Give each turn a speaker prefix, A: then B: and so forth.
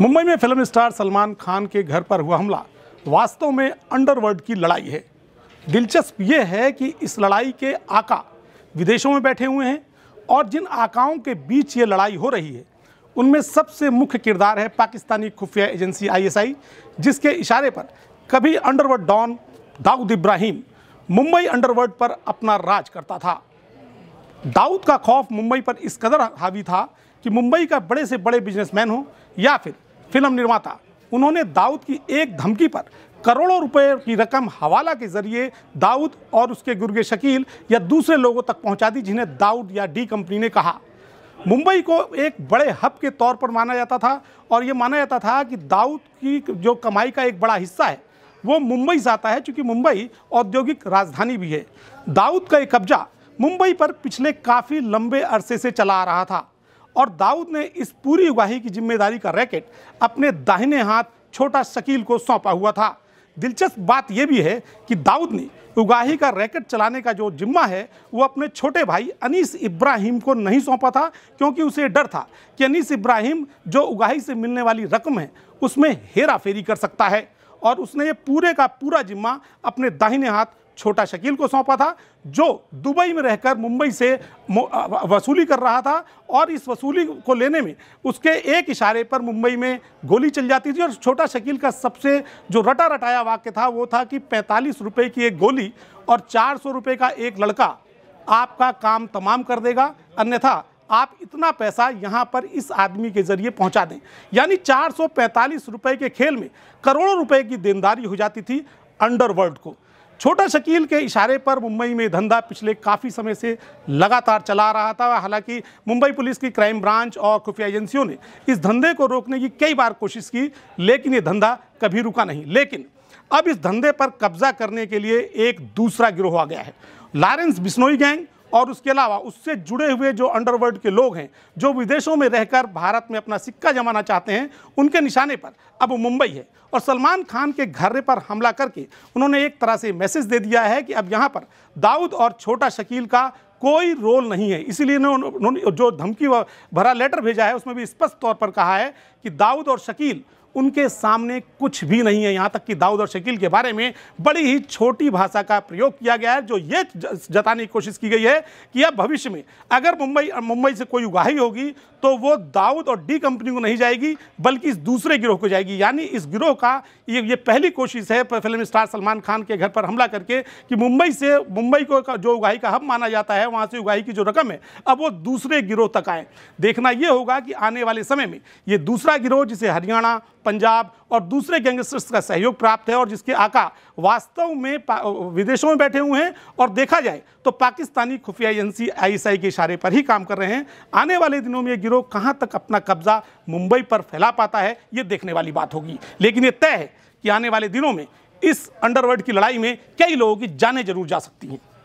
A: मुंबई में film star Salman Khan के घर पर हुआ हमला वास्तव में अंडरवर्ल्ड की लड़ाई है दिलचस्प ये है कि इस लड़ाई के आका विदेशों में बैठे हुए हैं और जिन आकाओं के बीच ये लड़ाई हो रही है उनमें सबसे मुख्य किरदार है पाकिस्तानी खुफिया एजेंसी आईएसआई जिसके इशारे पर कभी underworld don Dawood Ibrahim Mumbai underworld पर अपना राज करता था दाऊद का खौफ मुंबई पर इस कदर हावी था कि मुंबई का बड़े से बड़े बिजनेसमैन हो या फिर फिल्म निर्माता उन्होंने दाऊद की एक धमकी पर करोड़ों रुपए की रकम हवाला के जरिए दाऊद और उसके गुर्गे शकील या दूसरे लोगों तक पहुंचा दी जिन्हें दाऊद या डी कंपनी ने कहा मुंबई को एक बड़े हब के तौर पर माना जाता था और ये माना जाता था कि दाऊद की जो कमाई का एक बड़ा हिस्सा है वो मुंबई से आता है चूँकि मुंबई औद्योगिक राजधानी भी है दाऊद का एक कब्जा मुंबई पर पिछले काफ़ी लंबे अरसे से चला आ रहा था और दाऊद ने इस पूरी उगाही की जिम्मेदारी का रैकेट अपने दाहिने हाथ छोटा शकील को सौंपा हुआ था दिलचस्प बात यह भी है कि दाऊद ने उगाही का रैकेट चलाने का जो जिम्मा है वो अपने छोटे भाई अनीस इब्राहिम को नहीं सौंपा था क्योंकि उसे डर था कि अनीस इब्राहिम जो उगाही से मिलने वाली रकम है उसमें हेरा फेरी कर सकता है और उसने ये पूरे का पूरा जिम्मा अपने दाहिने हाथ छोटा शकील को सौंपा था जो दुबई में रहकर मुंबई से वसूली कर रहा था और इस वसूली को लेने में उसके एक इशारे पर मुंबई में गोली चल जाती थी और छोटा शकील का सबसे जो रटा रटाया वाक्य था वो था कि पैंतालीस रुपये की एक गोली और चार सौ रुपये का एक लड़का आपका काम तमाम कर देगा अन्यथा आप इतना पैसा यहाँ पर इस आदमी के ज़रिए पहुँचा दें यानी चार रुपए के खेल में करोड़ों रुपए की देनदारी हो जाती थी अंडरवर्ल्ड को छोटा शकील के इशारे पर मुंबई में धंधा पिछले काफ़ी समय से लगातार चला रहा था हालांकि मुंबई पुलिस की क्राइम ब्रांच और खुफिया एजेंसियों ने इस धंधे को रोकने की कई बार कोशिश की लेकिन ये धंधा कभी रुका नहीं लेकिन अब इस धंधे पर कब्जा करने के लिए एक दूसरा गिरोह आ गया है लॉरेंस बिश्नोई गैंग और उसके अलावा उससे जुड़े हुए जो अंडरवर्ल्ड के लोग हैं जो विदेशों में रहकर भारत में अपना सिक्का जमाना चाहते हैं उनके निशाने पर अब मुंबई है और सलमान खान के घर पर हमला करके उन्होंने एक तरह से मैसेज दे दिया है कि अब यहाँ पर दाऊद और छोटा शकील का कोई रोल नहीं है इसीलिए उन्होंने जो धमकी भरा लेटर भेजा है उसमें भी स्पष्ट तौर पर कहा है कि दाऊद और शकील उनके सामने कुछ भी नहीं है यहाँ तक कि दाऊद और शकील के बारे में बड़ी ही छोटी भाषा का प्रयोग किया गया है जो ये जताने की कोशिश की गई है कि अब भविष्य में अगर मुंबई मुंबई से कोई उगाही होगी तो वो दाऊद और डी कंपनी को नहीं जाएगी बल्कि इस दूसरे गिरोह को जाएगी यानी इस गिरोह का ये ये पहली कोशिश है फिल्म स्टार सलमान खान के घर पर हमला करके कि मुंबई से मुंबई को जो उगाही का हब माना जाता है वहाँ से उगाही की जो रकम है अब वो दूसरे गिरोह तक आए देखना ये होगा कि आने वाले समय में ये दूसरा गिरोह जिसे हरियाणा पंजाब और दूसरे गैंगस्टर्स का सहयोग प्राप्त है और जिसके आका वास्तव में विदेशों में बैठे हुए हैं और देखा जाए तो पाकिस्तानी खुफिया एजेंसी आईएसआई के इशारे पर ही काम कर रहे हैं आने वाले दिनों में ये गिरोह कहाँ तक अपना कब्जा मुंबई पर फैला पाता है ये देखने वाली बात होगी लेकिन ये तय है कि आने वाले दिनों में इस अंडरवर्ल्ड की लड़ाई में कई लोगों की जाने जरूर जा सकती हैं